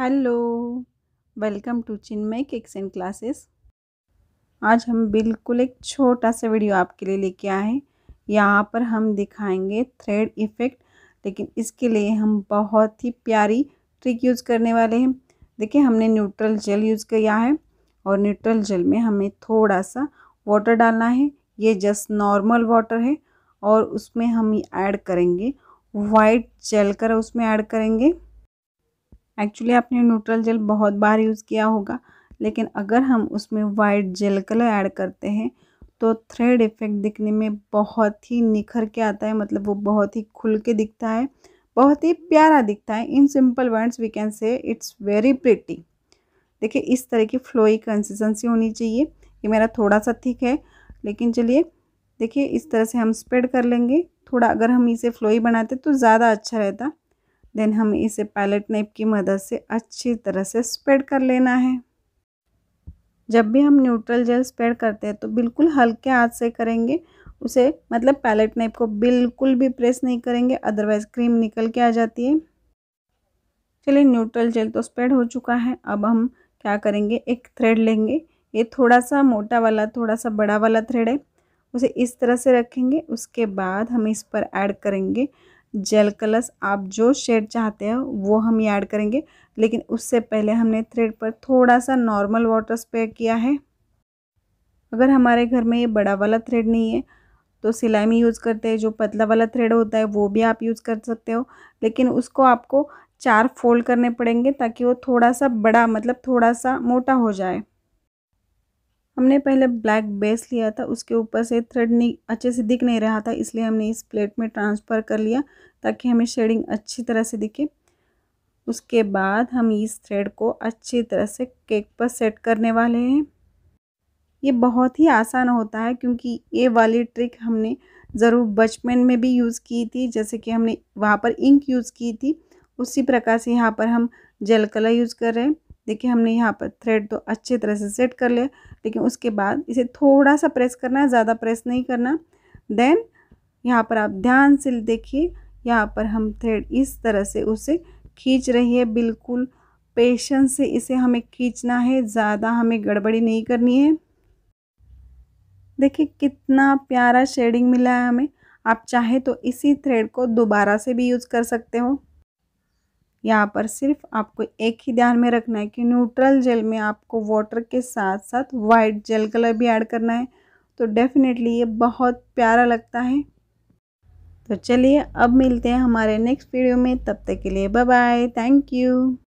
hello welcome to Chinmay cakes and classes आज हम बिल्कुल एक छोटा सा वीडियो आपके लिए लेके आए हैं यहाँ पर हम दिखाएंगे थ्रेड इफ़ेक्ट लेकिन इसके लिए हम बहुत ही प्यारी ट्रिक यूज़ करने वाले हैं देखिए हमने न्यूट्रल जेल यूज़ किया है और न्यूट्रल जेल में हमें थोड़ा सा वाटर डालना है ये जस्ट नॉर्मल वाटर है और उसमें हम ऐड करेंगे वाइट जेल कर उसमें ऐड करेंगे एक्चुअली आपने न्यूट्रल जेल बहुत बार यूज़ किया होगा लेकिन अगर हम उसमें वाइट जेल कलर ऐड करते हैं तो थ्रेड इफ़ेक्ट दिखने में बहुत ही निखर के आता है मतलब वो बहुत ही खुल के दिखता है बहुत ही प्यारा दिखता है in simple words we can say it's very pretty देखिए इस तरह की फ्लोई कंसिस्टेंसी होनी चाहिए ये मेरा थोड़ा सा थिक है लेकिन चलिए देखिए इस तरह से हम स्प्रेड कर लेंगे थोड़ा अगर हम इसे फ्लोई बनाते तो ज़्यादा अच्छा रहता देन हम इसे पैलेट नेप की मदद से अच्छी तरह से स्प्रेड कर लेना है जब भी हम न्यूट्रल जेल स्प्रेड करते हैं तो बिल्कुल हल्के हाथ से करेंगे उसे मतलब पैलेट नेप को बिल्कुल भी प्रेस नहीं करेंगे अदरवाइज़ क्रीम निकल के आ जाती है चलिए न्यूट्रल जेल तो स्प्रेड हो चुका है अब हम क्या करेंगे एक थ्रेड लेंगे ये थोड़ा सा मोटा वाला थोड़ा सा बड़ा वाला थ्रेड है उसे इस तरह से रखेंगे उसके बाद हम इस पर ऐड करेंगे जेल कलर्स आप जो शेड चाहते हैं वो हम ऐड करेंगे लेकिन उससे पहले हमने थ्रेड पर थोड़ा सा नॉर्मल वाटर स्प्रे किया है अगर हमारे घर में ये बड़ा वाला थ्रेड नहीं है तो सिलाई में यूज़ करते हैं जो पतला वाला थ्रेड होता है वो भी आप यूज़ कर सकते हो लेकिन उसको आपको चार फोल्ड करने पड़ेंगे ताकि वो थोड़ा सा बड़ा मतलब थोड़ा सा मोटा हो जाए हमने पहले ब्लैक बेस लिया था उसके ऊपर से थ्रेड नहीं अच्छे से दिख नहीं रहा था इसलिए हमने इस प्लेट में ट्रांसफ़र कर लिया ताकि हमें शेडिंग अच्छी तरह से दिखे उसके बाद हम इस थ्रेड को अच्छी तरह से केक पर सेट करने वाले हैं ये बहुत ही आसान होता है क्योंकि ये वाली ट्रिक हमने ज़रूर बचपन में भी यूज़ की थी जैसे कि हमने वहाँ पर इंक यूज़ की थी उसी प्रकार से यहाँ पर हम जेल कलर यूज़ कर रहे हैं देखिए हमने यहाँ पर थ्रेड तो अच्छे तरह से सेट कर लिया लेकिन उसके बाद इसे थोड़ा सा प्रेस करना है ज़्यादा प्रेस नहीं करना देन यहाँ पर आप ध्यान से देखिए यहाँ पर हम थ्रेड इस तरह से उसे खींच रही है बिल्कुल पेशेंस से इसे हमें खींचना है ज़्यादा हमें गड़बड़ी नहीं करनी है देखिए कितना प्यारा शेडिंग मिला है हमें आप चाहे तो इसी थ्रेड को दोबारा से भी यूज़ कर सकते हो यहाँ पर सिर्फ आपको एक ही ध्यान में रखना है कि न्यूट्रल जेल में आपको वाटर के साथ साथ वाइट जेल कलर भी ऐड करना है तो डेफिनेटली ये बहुत प्यारा लगता है तो चलिए अब मिलते हैं हमारे नेक्स्ट वीडियो में तब तक के लिए बाय बाय थैंक यू